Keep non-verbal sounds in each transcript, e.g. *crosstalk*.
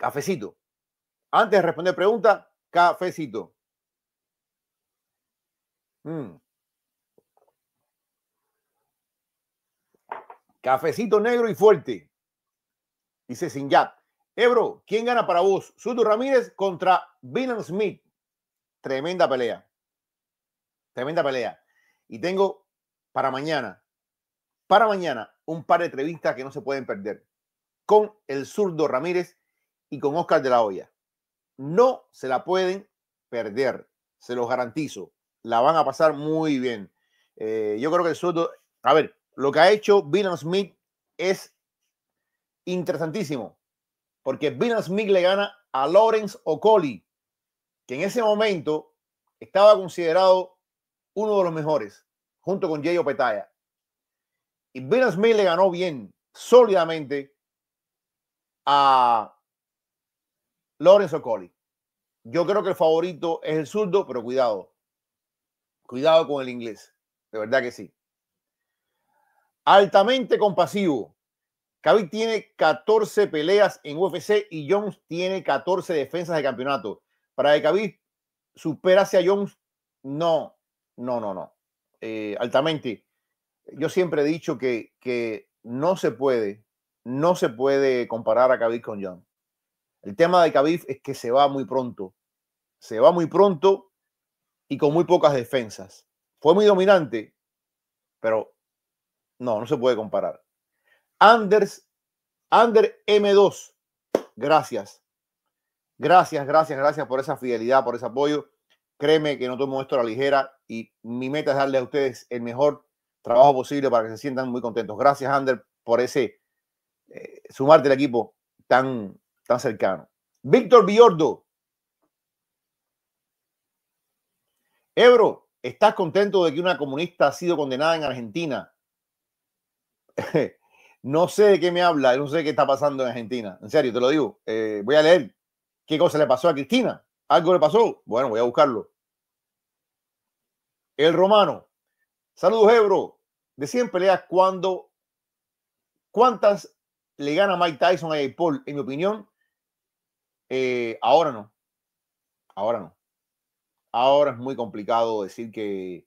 Cafecito. Antes de responder pregunta, cafecito. Mm. Cafecito negro y fuerte. Dice sin ya. Ebro, ¿quién gana para vos? Zurdo Ramírez contra Binan Smith. Tremenda pelea. Tremenda pelea. Y tengo para mañana, para mañana, un par de entrevistas que no se pueden perder con el zurdo Ramírez y con Oscar de la Hoya. No se la pueden perder, se los garantizo. La van a pasar muy bien. Eh, yo creo que el sueldo, a ver, lo que ha hecho Bill Smith es interesantísimo, porque Bill Smith le gana a Lawrence Okoli que en ese momento estaba considerado uno de los mejores, junto con Jay Petaya. Y Bill Smith le ganó bien, sólidamente, a Lorenzo O'Colly. Yo creo que el favorito es el zurdo, pero cuidado. Cuidado con el inglés. De verdad que sí. Altamente compasivo. Khabib tiene 14 peleas en UFC y Jones tiene 14 defensas de campeonato. Para que Khabib ¿supera a Jones, no, no, no, no. Eh, altamente. Yo siempre he dicho que, no se puede, no se puede comparar a Khabib con Jones. El tema de Khabib es que se va muy pronto. Se va muy pronto y con muy pocas defensas. Fue muy dominante, pero no, no se puede comparar. Anders, Ander M2, gracias. Gracias, gracias, gracias por esa fidelidad, por ese apoyo. Créeme que no tomo esto a la ligera y mi meta es darle a ustedes el mejor trabajo posible para que se sientan muy contentos. Gracias, Ander, por ese eh, sumarte al equipo tan, tan cercano. Víctor Biordo. Ebro, ¿estás contento de que una comunista ha sido condenada en Argentina? *laughs* no sé de qué me habla, no sé qué está pasando en Argentina. En serio, te lo digo. Eh, voy a leer qué cosa le pasó a Cristina. ¿Algo le pasó? Bueno, voy a buscarlo. El romano. Saludos, Ebro. De siempre. peleas, cuando ¿cuántas le gana Mike Tyson a Paul? En mi opinión, eh, ahora no. Ahora no. Ahora es muy complicado decir que,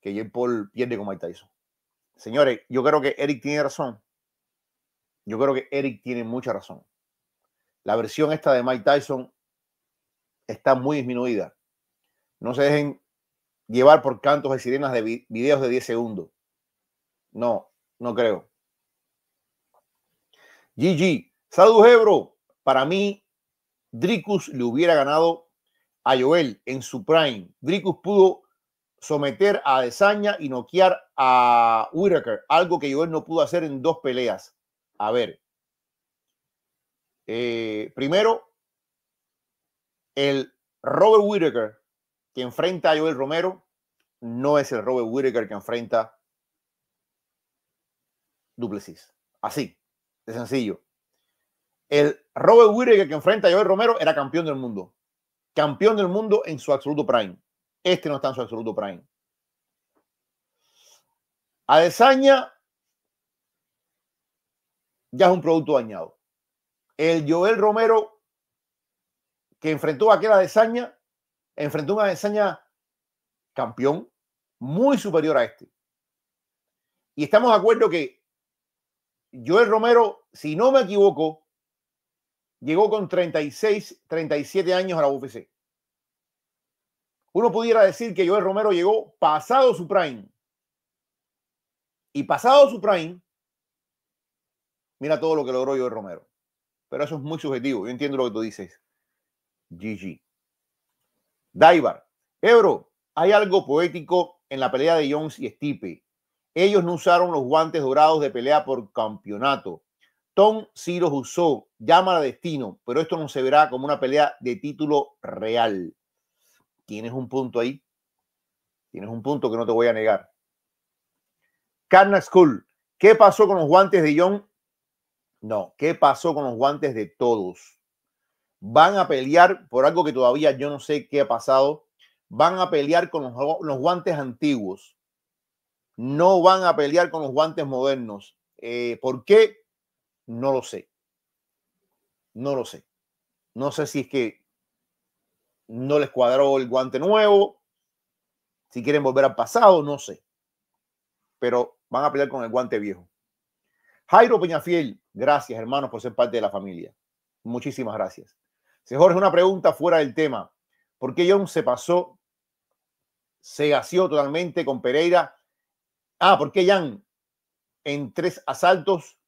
que Paul pierde con Mike Tyson. Señores, yo creo que Eric tiene razón. Yo creo que Eric tiene mucha razón. La versión esta de Mike Tyson está muy disminuida. No se dejen llevar por cantos de sirenas de videos de 10 segundos. No, no creo. GG, saludos, Ebro. Para mí, Dricus le hubiera ganado a Joel en su prime. Dricus pudo someter a Desaña y noquear a Whitaker, algo que Joel no pudo hacer en dos peleas. A ver, eh, primero, el Robert Whitaker que enfrenta a Joel Romero no es el Robert Whitaker que enfrenta Duplessis. Así, de sencillo. El Robert Whittaker que enfrenta a Joel Romero era campeón del mundo. Campeón del mundo en su absoluto prime. Este no está en su absoluto prime. Adesanya ya es un producto dañado. El Joel Romero que enfrentó a aquel Adesanya, enfrentó una un campeón muy superior a este. Y estamos de acuerdo que Joel Romero, si no me equivoco, llegó con 36, 37 años a la UFC. Uno pudiera decir que Joel Romero llegó pasado su prime. Y pasado su prime, mira todo lo que logró Joel Romero. Pero eso es muy subjetivo. Yo entiendo lo que tú dices. GG. Daibar. Ebro, hay algo poético en la pelea de Jones y Stipe. Ellos no usaron los guantes dorados de pelea por campeonato. Tom Ciro usó, llama a destino, pero esto no se verá como una pelea de título real. Tienes un punto ahí. Tienes un punto que no te voy a negar. Carnage School. ¿qué pasó con los guantes de John? No, ¿qué pasó con los guantes de todos? Van a pelear por algo que todavía yo no sé qué ha pasado. Van a pelear con los, guantes antiguos. No van a pelear con los guantes modernos. Eh, ¿Por qué? No lo sé. No lo sé. No sé si es que no les cuadró el guante nuevo, si quieren volver al pasado, no sé. Pero van a pelear con el guante viejo. Jairo Peñafiel, gracias hermanos por ser parte de la familia. Muchísimas gracias. se Jorge, una pregunta fuera del tema. ¿Por qué John se pasó, se gaseó totalmente con Pereira? Ah, ¿por qué Jan en tres asaltos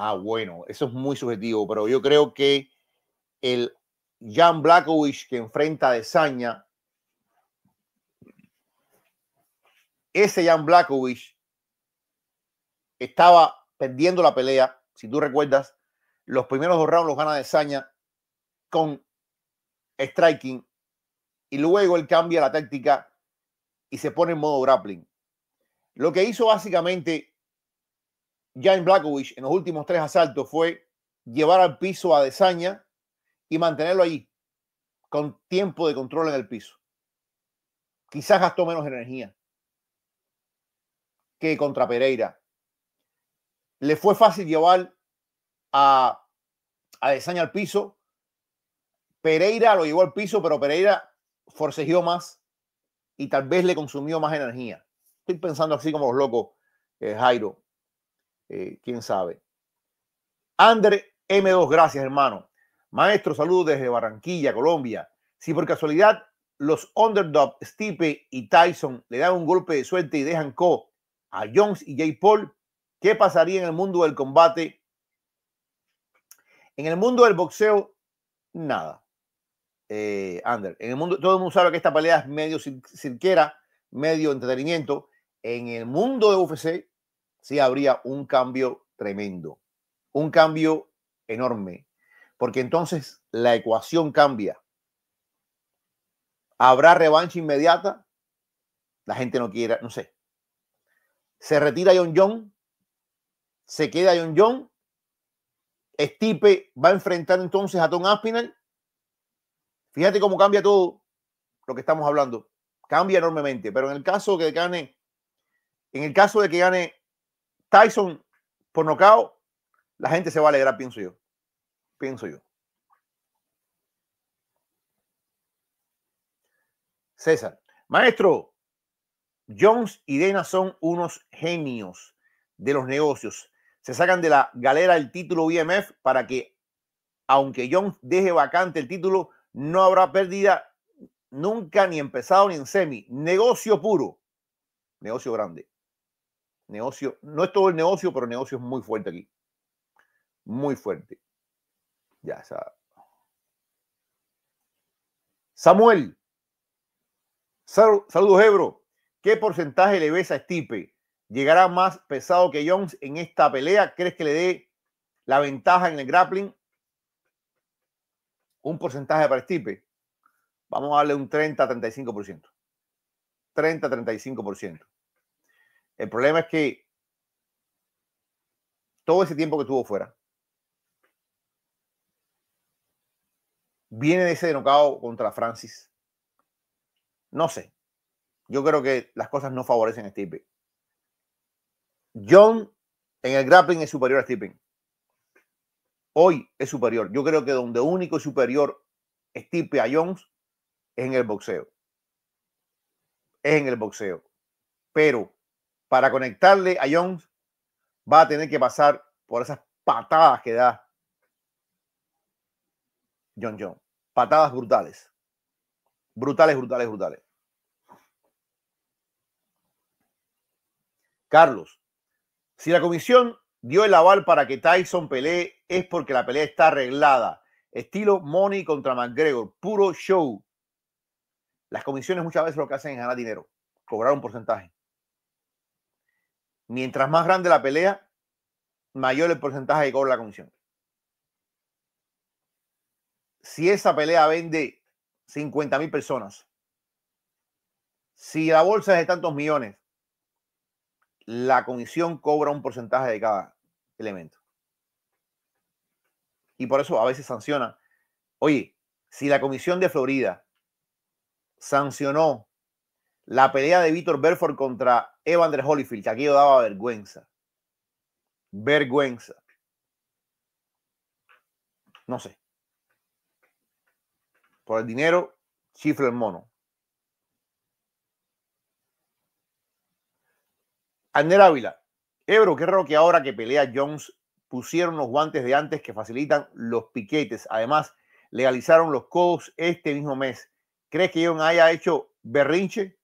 Ah, bueno, eso es muy subjetivo, pero yo creo que el Jan Blackovich que enfrenta a Desaña, ese Jan Blackovich estaba perdiendo la pelea. Si tú recuerdas, los primeros dos rounds los gana Desaña con striking y luego él cambia la táctica y se pone en modo grappling. Lo que hizo básicamente Jan Blackovich en los últimos tres asaltos fue llevar al piso a Desaña y mantenerlo allí, con tiempo de control en el piso. Quizás gastó menos energía que contra Pereira. Le fue fácil llevar a, a Desaña al piso. Pereira lo llevó al piso, pero Pereira forcejeó más y tal vez le consumió más energía. Estoy pensando así como los locos, eh, Jairo. Eh, quién sabe. Ander M2, gracias hermano. Maestro, saludos desde Barranquilla, Colombia. Si por casualidad los underdog Stipe y Tyson le dan un golpe de suerte y dejan co a Jones y Jay Paul, ¿qué pasaría en el mundo del combate? En el mundo del boxeo, nada. Eh, Ander, en el mundo, todo el mundo sabe que esta pelea es medio cirquera, medio entretenimiento. En el mundo de UFC, sí habría un cambio tremendo, un cambio enorme, porque entonces la ecuación cambia. ¿Habrá revancha inmediata? La gente no quiera, no sé. ¿Se retira John John? ¿Se queda John John? ¿Estipe va a enfrentar entonces a Tom Aspinall? Fíjate cómo cambia todo lo que estamos hablando. Cambia enormemente, pero en el caso que gane, en el caso de que gane Tyson por nocao, la gente se va a alegrar, pienso yo. Pienso yo. César, maestro, Jones y Dena son unos genios de los negocios. Se sacan de la galera el título IMF para que, aunque Jones deje vacante el título, no habrá pérdida nunca, ni empezado, ni en semi. Negocio puro. Negocio grande. Negocio, no es todo el negocio, pero el negocio es muy fuerte aquí. Muy fuerte. Ya, Samuel. saludos, Ebro. ¿Qué porcentaje le ves a Stipe? ¿Llegará más pesado que Jones en esta pelea? ¿Crees que le dé la ventaja en el grappling? Un porcentaje para Stipe. Vamos a darle un 30-35%. 30-35%. El problema es que todo ese tiempo que tuvo fuera viene de ese denocado contra Francis. No sé. Yo creo que las cosas no favorecen a Stipe. John en el grappling es superior a Stipe. Hoy es superior. Yo creo que donde único es superior Stipe a Jones es en el boxeo. Es en el boxeo. Pero para conectarle a Jones va a tener que pasar por esas patadas que da John Jones. Patadas brutales. Brutales, brutales, brutales. Carlos, si la comisión dio el aval para que Tyson pelee, es porque la pelea está arreglada. Estilo Money contra McGregor, puro show. Las comisiones muchas veces lo que hacen es ganar dinero, cobrar un porcentaje. Mientras más grande la pelea, mayor el porcentaje que cobra la comisión. Si esa pelea vende 50 mil personas, si la bolsa es de tantos millones, la comisión cobra un porcentaje de cada elemento. Y por eso a veces sanciona. Oye, si la comisión de Florida sancionó la pelea de Víctor Belfort contra Evander Holyfield, que aquí daba vergüenza. Vergüenza. No sé. Por el dinero, chifre el mono. Ander Ávila. Ebro, qué raro que ahora que pelea Jones pusieron los guantes de antes que facilitan los piquetes. Además, legalizaron los codos este mismo mes. ¿Crees que Jones haya hecho berrinche?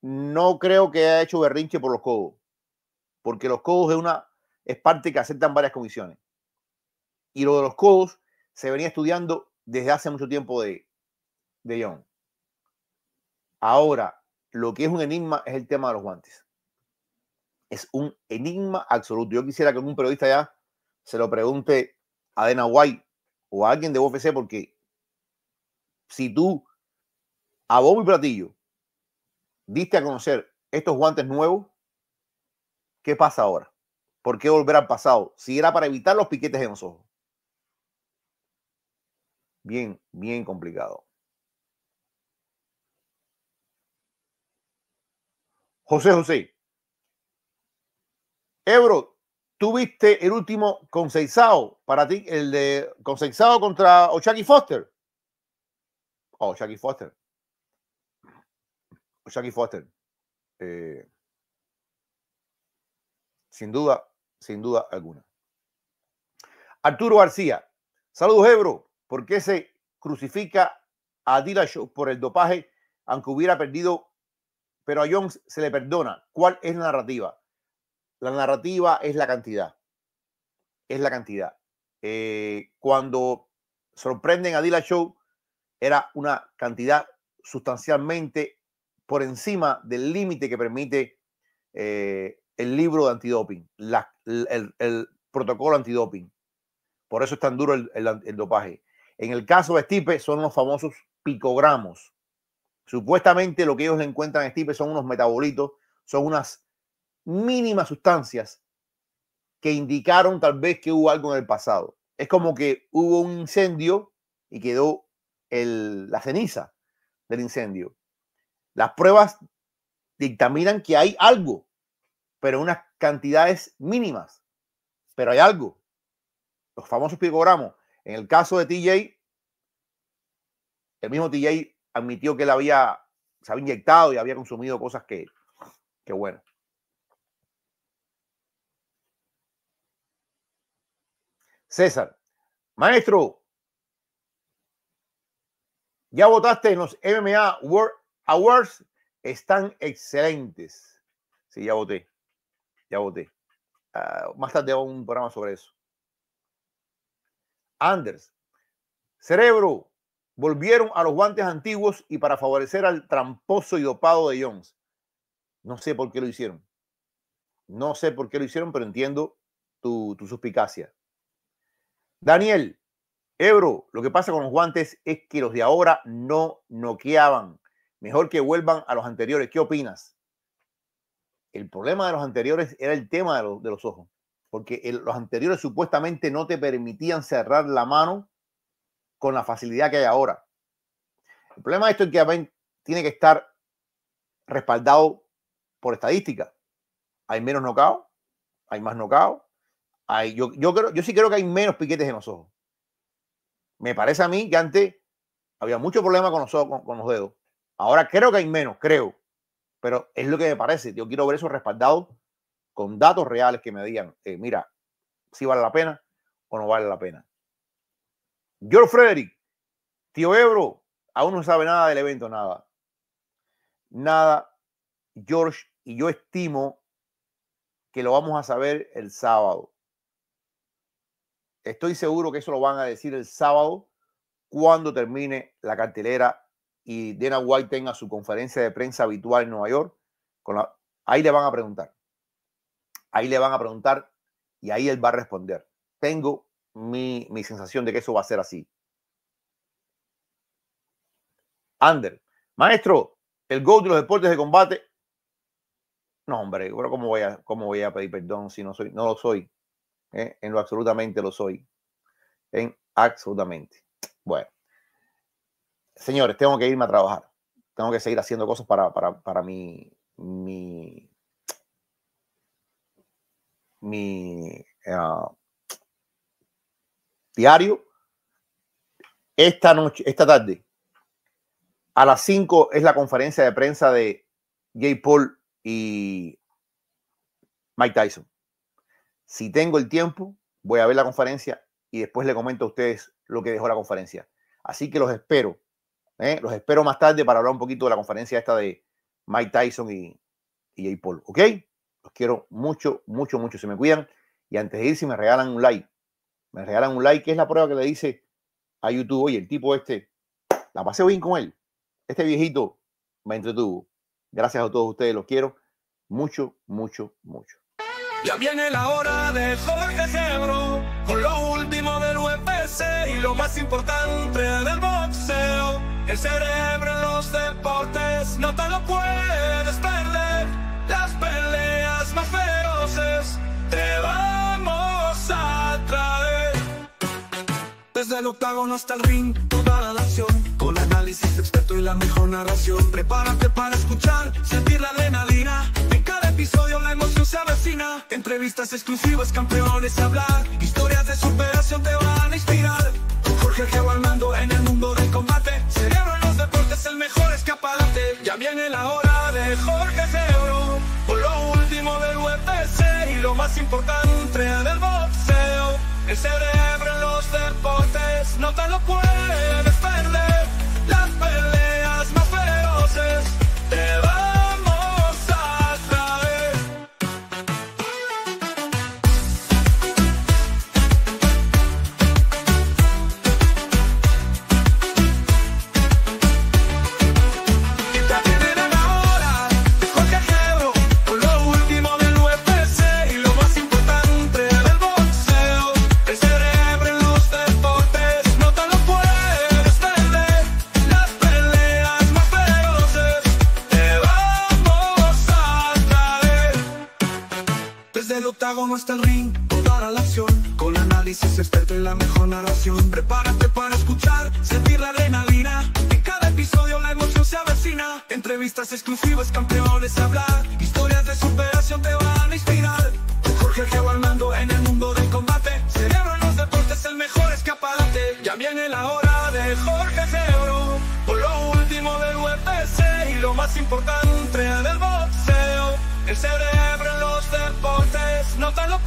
no creo que haya hecho berrinche por los codos, porque los codos es una parte que aceptan varias comisiones. Y lo de los codos se venía estudiando desde hace mucho tiempo de, de Ahora, lo que es un enigma es el tema de los guantes. Es un enigma absoluto. Yo quisiera que algún periodista ya se lo pregunte a Dana White o a alguien de UFC, porque si tú a mi Platillo diste a conocer estos guantes nuevos, ¿qué pasa ahora? ¿Por qué volver al pasado? Si era para evitar los piquetes en los ojos. Bien, bien complicado. José José. Ebro, tuviste el último Conceizado? para ti, el de conceizado contra Ochaki Foster. Oh, Foster. Jackie Foster. Eh, sin duda, sin duda alguna. Arturo García, saludos Ebro, ¿por qué se crucifica a Show por el dopaje aunque hubiera perdido? Pero a Jones se le perdona. ¿Cuál es la narrativa? La narrativa es la cantidad. Es la cantidad. Eh, cuando sorprenden a show era una cantidad sustancialmente por encima del límite que permite eh, el libro de antidoping, el, protocolo antidoping. Por eso es tan duro el, dopaje. En el caso de Stipe son los famosos picogramos. Supuestamente lo que ellos le encuentran en Stipe son unos metabolitos, son unas mínimas sustancias que indicaron tal vez que hubo algo en el pasado. Es como que hubo un incendio y quedó la ceniza del incendio. Las pruebas dictaminan que hay algo, pero unas cantidades mínimas, pero hay algo. Los famosos picogramos. En el caso de TJ, el mismo TJ admitió que él había, se había inyectado y había consumido cosas que, que bueno. César, maestro, ya votaste en los MMA World Awards están excelentes. Sí, ya voté. Ya voté. Ah, más tarde hago un programa sobre eso. Anders, cerebro, volvieron a los guantes antiguos y para favorecer al tramposo y dopado de Jones. No sé por qué lo hicieron. No sé por qué lo hicieron, pero entiendo tu, tu suspicacia. Daniel, Ebro, lo que pasa con los guantes es que los de ahora no noqueaban Mejor que vuelvan a los anteriores. ¿Qué opinas? El problema de los anteriores era el tema de, los, ojos, porque los anteriores supuestamente no te permitían cerrar la mano con la facilidad que hay ahora. El problema de esto es que tiene que estar respaldado por estadística. Hay menos nocao, hay más nocao. yo, yo sí creo que hay menos piquetes en los ojos. Me parece a mí que antes había mucho problema con con los dedos. Ahora creo que hay menos, creo. Pero es lo que me parece. Yo quiero ver eso respaldado con datos reales que me digan, eh, mira, si vale la pena o no vale la pena. George Frederick, tío Ebro, aún no sabe nada del evento, nada. Nada, George, y yo estimo que lo vamos a saber el sábado. Estoy seguro que eso lo van a decir el sábado cuando termine la cartelera y Dana White tenga su conferencia de prensa habitual en Nueva York, ahí le van a preguntar. Ahí le van a preguntar y ahí él va a responder. Tengo mi, sensación de que eso va a ser así. Ander, maestro, el GO de los deportes de combate. No, hombre, ¿cómo voy a, cómo voy a pedir perdón si no soy? No lo soy. ¿Eh? En lo absolutamente lo soy. En absolutamente. Bueno señores, tengo que irme a trabajar. Tengo que seguir haciendo cosas para, para, para mi, ah, diario. Esta noche, esta tarde, a las 5 es la conferencia de prensa de Jay Paul y Mike Tyson. Si tengo el tiempo, voy a ver la conferencia y después le comento a ustedes lo que dejó la conferencia. Así que los espero ¿eh? Los espero más tarde para hablar un poquito de la conferencia esta de Mike Tyson y, y J. Paul, ¿ok? Los quiero mucho, mucho, mucho. Se me cuidan. Y antes de irse, me regalan un like. Me regalan un like, que es la prueba que le dice a YouTube, oye, el tipo este, la pasé bien con él. Este viejito me entretuvo. Gracias a todos ustedes, los quiero mucho, mucho, mucho. Ya viene la hora de Jorge con lo último del UFC y lo más importante del boxeo. El cerebro en los deportes no te lo puedes perder. Las peleas más feroces te vamos a traer. Desde el octágono hasta el ring, toda la acción. Con análisis experto y la mejor narración. Prepárate para escuchar, sentir la adrenalina. En cada episodio la emoción se avecina. Entrevistas exclusivas, campeones a hablar. Historias de superación te van a inspirar. Jorge Armando en el importante del el boxeo, el cerebro en los deportes, no te lo puede Entrevistas exclusivas, campeones hablar. Historias de superación te van a inspirar. Jorge Geo mando en el mundo del combate. Cerebro en los deportes, el mejor escaparate. Ya viene la hora de Jorge Geo. Por lo último del UFC y lo más importante del boxeo. El cerebro en los deportes, nótalo